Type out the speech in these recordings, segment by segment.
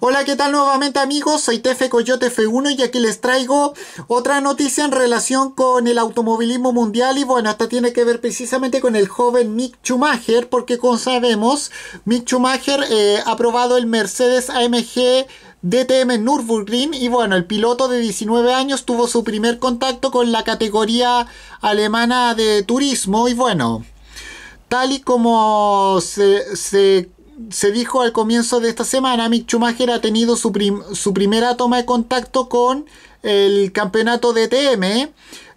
Hola, ¿qué tal nuevamente amigos? Soy Tefe Coyote F1 y aquí les traigo otra noticia en relación con el automovilismo mundial y bueno, esta tiene que ver precisamente con el joven Mick Schumacher porque como sabemos, Mick Schumacher eh, ha probado el Mercedes AMG DTM Nürburgring y bueno, el piloto de 19 años tuvo su primer contacto con la categoría alemana de turismo y bueno, tal y como se, se se dijo al comienzo de esta semana, Mick Schumacher ha tenido su, primera toma de contacto con el campeonato de e TM.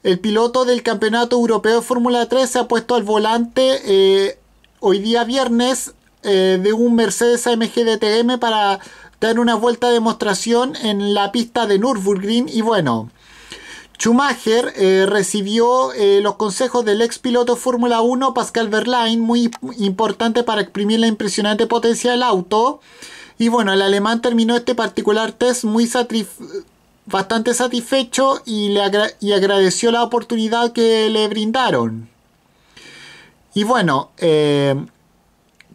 El piloto del campeonato europeo de Fórmula 3 se ha puesto al volante eh, hoy día viernes eh, de un Mercedes AMG DTM e para dar una vuelta de demostración en la pista de Nürburgring y bueno, Schumacher eh, recibió eh, los consejos del ex piloto Fórmula 1 Pascal Verlaine, muy importante para exprimir la impresionante potencia del auto. Y bueno, el alemán terminó este particular test muy bastante satisfecho y, le agradeció la oportunidad que le brindaron. Y bueno, eh,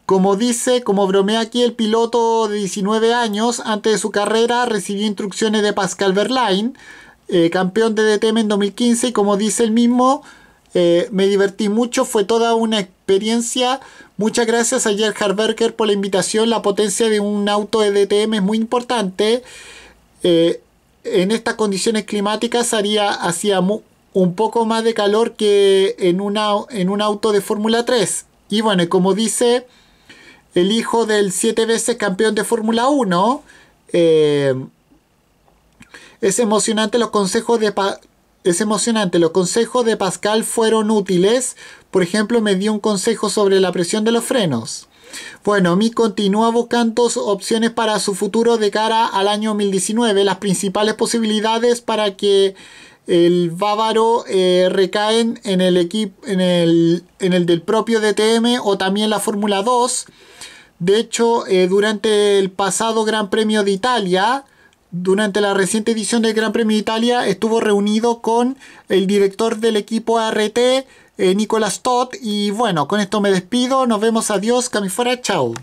como dice, como bromea aquí el piloto de 19 años, antes de su carrera recibió instrucciones de Pascal Verlaine eh, campeón de DTM en 2015 y como dice el mismo, eh, me divertí mucho, fue toda una experiencia. Muchas gracias a Gerhard Berger por la invitación. La potencia de un auto de DTM es muy importante. Eh, en estas condiciones climáticas haría, hacía un poco más de calor que en, en un auto de Fórmula 3. Y bueno, como dice el hijo del siete veces campeón de Fórmula 1, eh, es emocionante los consejos de es emocionante. Los consejos de Pascal fueron útiles. Por ejemplo, me dio un consejo sobre la presión de los frenos. Bueno, Mi continúa buscando opciones para su futuro de cara al año 2019. Las principales posibilidades para que el bávaro eh, recaen en el, equipo, en, el, en el del propio DTM o también la Fórmula 2. De hecho, eh, durante el pasado Gran Premio de Italia, durante la reciente edición del Gran Premio de Italia estuvo reunido con el director del equipo ART, eh, Nicolás Todd. Y bueno, con esto me despido. Nos vemos. Adiós. Camifora. Chao.